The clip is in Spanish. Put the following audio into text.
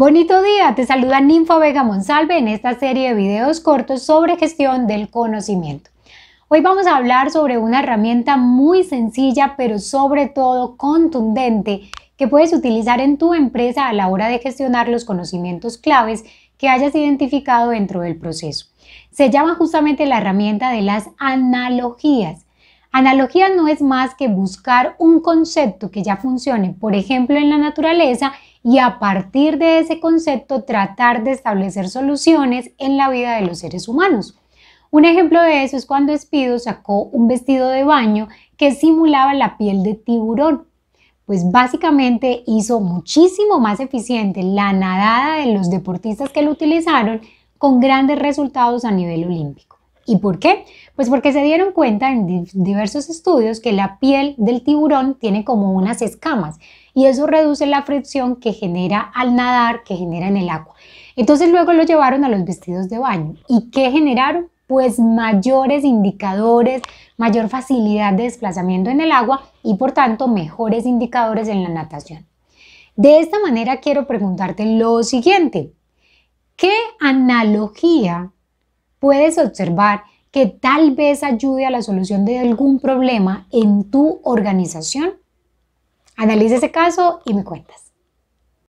Bonito día, te saluda Ninfa Vega Monsalve en esta serie de videos cortos sobre gestión del conocimiento. Hoy vamos a hablar sobre una herramienta muy sencilla pero sobre todo contundente que puedes utilizar en tu empresa a la hora de gestionar los conocimientos claves que hayas identificado dentro del proceso. Se llama justamente la herramienta de las analogías. Analogía no es más que buscar un concepto que ya funcione, por ejemplo, en la naturaleza, y a partir de ese concepto tratar de establecer soluciones en la vida de los seres humanos. Un ejemplo de eso es cuando Espido sacó un vestido de baño que simulaba la piel de tiburón. Pues básicamente hizo muchísimo más eficiente la nadada de los deportistas que lo utilizaron con grandes resultados a nivel olímpico. ¿Y por qué? Pues porque se dieron cuenta en diversos estudios que la piel del tiburón tiene como unas escamas y eso reduce la fricción que genera al nadar, que genera en el agua. Entonces luego lo llevaron a los vestidos de baño. ¿Y qué generaron? Pues mayores indicadores, mayor facilidad de desplazamiento en el agua y por tanto mejores indicadores en la natación. De esta manera quiero preguntarte lo siguiente. ¿Qué analogía puedes observar que tal vez ayude a la solución de algún problema en tu organización? Analiza ese caso y me cuentas.